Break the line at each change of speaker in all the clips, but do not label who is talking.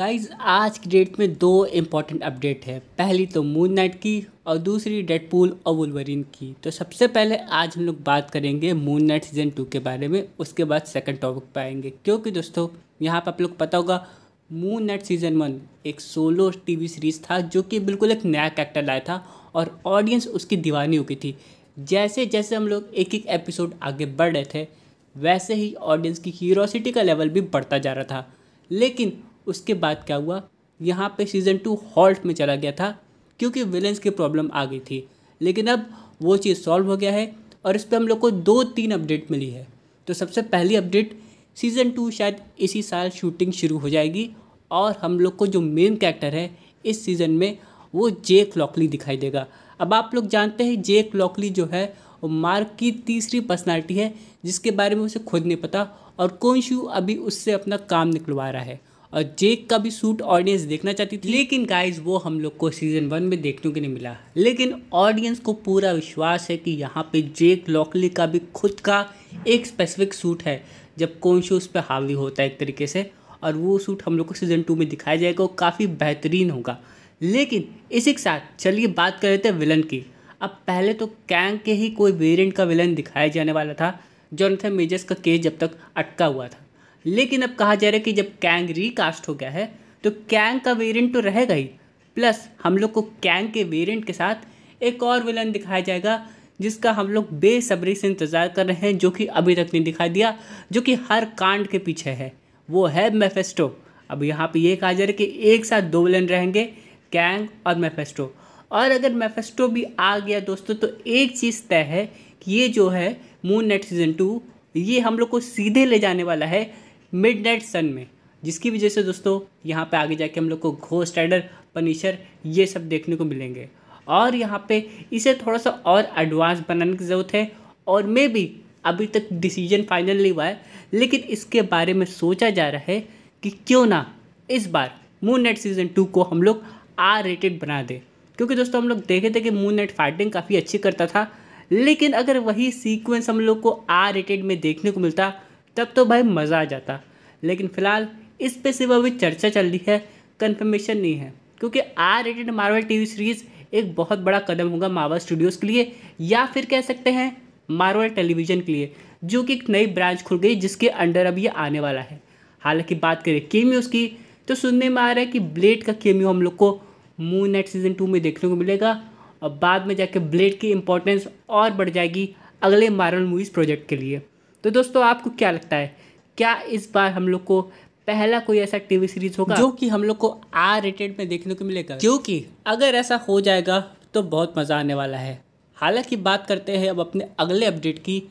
guys आज की date में दो इम्पॉर्टेंट अपडेट है पहली तो मून नाइट की और दूसरी डेडपूल और वुलवरिन की तो सबसे पहले आज हम लोग बात करेंगे मून नाइट सीजन टू के बारे में उसके बाद सेकंड टॉपिक पर आएंगे क्योंकि दोस्तों यहाँ पर आप लोग पता होगा मून नाइट सीजन वन एक सोलो टीवी सीरीज़ था जो कि बिल्कुल एक नया कैरेक्टर लाया था और ऑडियंस उसकी दीवानी हो गई थी जैसे जैसे हम लोग एक एक एपिसोड आगे बढ़ रहे थे वैसे ही ऑडियंस की हीरोसिटी का लेवल भी बढ़ता जा रहा था लेकिन उसके बाद क्या हुआ यहाँ पे सीज़न टू हॉल्ट में चला गया था क्योंकि विलेंस की प्रॉब्लम आ गई थी लेकिन अब वो चीज़ सॉल्व हो गया है और इस पर हम लोग को दो तीन अपडेट मिली है तो सबसे पहली अपडेट सीज़न टू शायद इसी साल शूटिंग शुरू हो जाएगी और हम लोग को जो मेन कैरेक्टर है इस सीज़न में वो जेक लॉकली दिखाई देगा अब आप लोग जानते हैं जेक लॉकली जो है वो मार्क की तीसरी पर्सनालिटी है जिसके बारे में उसे खुद नहीं पता और कौन शू अभी उससे अपना काम निकलवा रहा है और जेक का भी सूट ऑडियंस देखना चाहती थी लेकिन गाइज वो हम लोग को सीजन वन में देखने को नहीं मिला लेकिन ऑडियंस को पूरा विश्वास है कि यहाँ पे जेक लॉकली का भी खुद का एक स्पेसिफिक सूट है जब कौन शो उस पर हावी होता है एक तरीके से और वो सूट हम लोग को सीज़न टू में दिखाया जाएगा और काफ़ी बेहतरीन होगा लेकिन इसी के साथ चलिए बात कर लेते हैं विलन की अब पहले तो कैंग के ही कोई वेरियंट का विलन दिखाया जाने वाला था जॉनथन मेजर्स का केस जब तक अटका हुआ था लेकिन अब कहा जा रहा है कि जब कैंग रिकास्ट हो गया है तो कैंग का वेरिएंट तो रहेगा ही प्लस हम लोग को कैंग के वेरिएंट के साथ एक और विलन दिखाया जाएगा जिसका हम लोग बेसब्री से इंतज़ार कर रहे हैं जो कि अभी तक नहीं दिखाई दिया जो कि हर कांड के पीछे है वो है मेफेस्टो अब यहाँ पे ये कहा जा रहा है कि एक साथ दो विलन रहेंगे कैंग और मेफेस्टो और अगर मेफेस्टो भी आ गया दोस्तों तो एक चीज़ तय है कि ये जो है मून नेट सीज़न टू ये हम लोग को सीधे ले जाने वाला है मिड नाइट सन में जिसकी वजह से दोस्तों यहाँ पे आगे जाके हम लोग को घोस्ट राइडर पनिशर ये सब देखने को मिलेंगे और यहाँ पे इसे थोड़ा सा और एडवांस बनाने की ज़रूरत है और मे भी अभी तक डिसीजन फाइनल नहीं हुआ है लेकिन इसके बारे में सोचा जा रहा है कि क्यों ना इस बार मून नाइट सीज़न टू को हम लोग आर रेटेड बना दें क्योंकि दोस्तों हम लोग देखे थे कि मून नाइट फाइटिंग काफ़ी अच्छी करता था लेकिन अगर वही सीक्वेंस हम लोग को आर रेटेड में देखने को मिलता तब तो भाई मज़ा आ जाता लेकिन फ़िलहाल इस पर सिर्फ अभी चर्चा चल रही है कन्फर्मेशन नहीं है क्योंकि R rated Marvel T series एक बहुत बड़ा कदम होगा मार्वल स्टूडियोज़ के लिए या फिर कह सकते हैं मार्वल टेलीविज़न के लिए जो कि एक नई ब्रांच खुल गई जिसके अंडर अब ये आने वाला है हालांकि बात करें केमी की तो सुनने में आ रहा है कि ब्लेड का केमी हम लोग को मून नाइट सीज़न टू में देखने को मिलेगा और बाद में जाके ब्लेड की इंपॉर्टेंस और बढ़ जाएगी अगले मार्वल मूवीज़ प्रोजेक्ट के लिए तो दोस्तों आपको क्या लगता है क्या इस बार हम लोग को पहला कोई ऐसा टीवी सीरीज होगा जो कि हम लोग को आर रेटेड में देखने को मिलेगा क्योंकि अगर ऐसा हो जाएगा तो बहुत मज़ा आने वाला है हालांकि बात करते हैं अब अपने अगले अपडेट की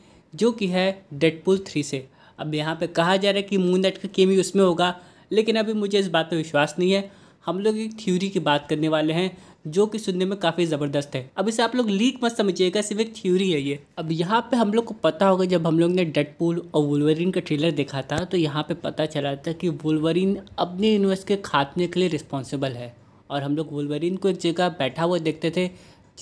जो कि है डेडपुल थ्री से अब यहाँ पे कहा जा रहा है कि मून नेट का केमी उसमें होगा लेकिन अभी मुझे इस बात पर विश्वास नहीं है हम लोग एक थ्योरी की बात करने वाले हैं जो कि सुनने में काफ़ी ज़बरदस्त है अब इसे आप लोग लीक मत समझिएगा सिर्फ एक थ्योरी है ये अब यहाँ पे हम लोग को पता होगा जब हम लोग ने डेडपूल और वुलवरिन का ट्रेलर देखा था तो यहाँ पे पता चला था कि वुलवरिन अपने यूनिवर्स के खात्मे के लिए रिस्पॉन्सिबल है और हम लोग वुलवरिन को एक जगह बैठा हुआ देखते थे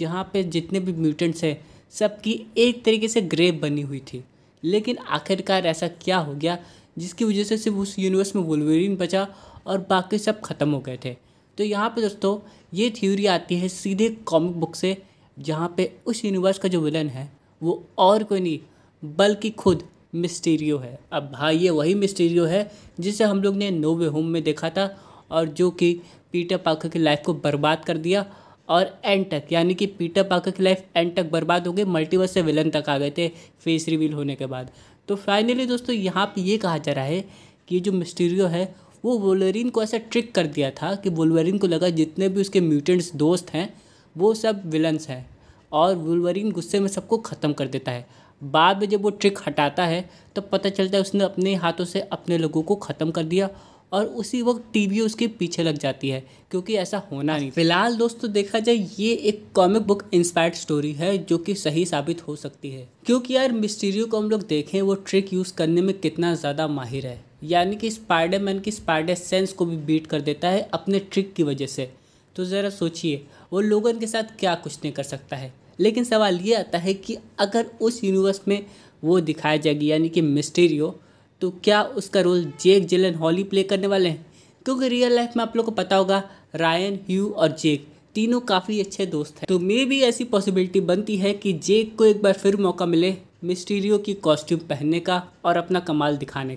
जहाँ पर जितने भी म्यूटेंट्स हैं सबकी एक तरीके से ग्रेव बनी हुई थी लेकिन आखिरकार ऐसा क्या हो गया जिसकी वजह से सिर्फ उस यूनिवर्स में वुलवेरिन बचा और बाकी सब ख़त्म हो गए थे तो यहाँ पर दोस्तों ये थ्योरी आती है सीधे कॉमिक बुक से जहाँ पे उस यूनिवर्स का जो विलन है वो और कोई नहीं बल्कि खुद मिस्टीरियो है अब भाई हाँ, ये वही मिस्टीरियो है जिसे हम लोग ने नो वे होम में देखा था और जो कि पीटर पाकर की लाइफ को बर्बाद कर दिया और एंड तक यानी कि पीटर पाकर की लाइफ एंड तक बर्बाद हो गई मल्टीवर्स से विलन तक आ गए थे फेस रिवील होने के बाद तो फाइनली दोस्तों यहाँ पे ये कहा जा रहा है कि जो मिस्टीरियो है वो वोलरिन को ऐसा ट्रिक कर दिया था कि वोलवरिन को लगा जितने भी उसके म्यूटेंट्स दोस्त हैं वो सब विलन्स हैं और वोलवरिन गुस्से में सबको ख़त्म कर देता है बाद में जब वो ट्रिक हटाता है तो पता चलता है उसने अपने हाथों से अपने लोगों को ख़त्म कर दिया और उसी वक्त टीवी उसके पीछे लग जाती है क्योंकि ऐसा होना नहीं फिलहाल दोस्तों देखा जाए ये एक कॉमिक बुक इंस्पायर्ड स्टोरी है जो कि सही साबित हो सकती है क्योंकि यार मिस्टीरियो को हम लोग देखें वो ट्रिक यूज़ करने में कितना ज़्यादा माहिर है यानी कि स्पाइडरमैन की स्पाइडर सेंस को भी बीट कर देता है अपने ट्रिक की वजह से तो ज़रा सोचिए वो लोगन के साथ क्या कुछ नहीं कर सकता है लेकिन सवाल ये आता है कि अगर उस यूनिवर्स में वो दिखाया जाएगी यानी कि मिस्टीरियो तो क्या उसका रोल जेक जेलन हॉली प्ले करने वाले हैं क्योंकि रियल लाइफ में आप लोग को पता होगा रायन ह्यू और जेक तीनों काफ़ी अच्छे दोस्त हैं तो मे भी ऐसी पॉसिबिलिटी बनती है कि जेक को एक बार फिर मौका मिले मिस्टीरियो की कॉस्ट्यूम पहनने का और अपना कमाल दिखाने का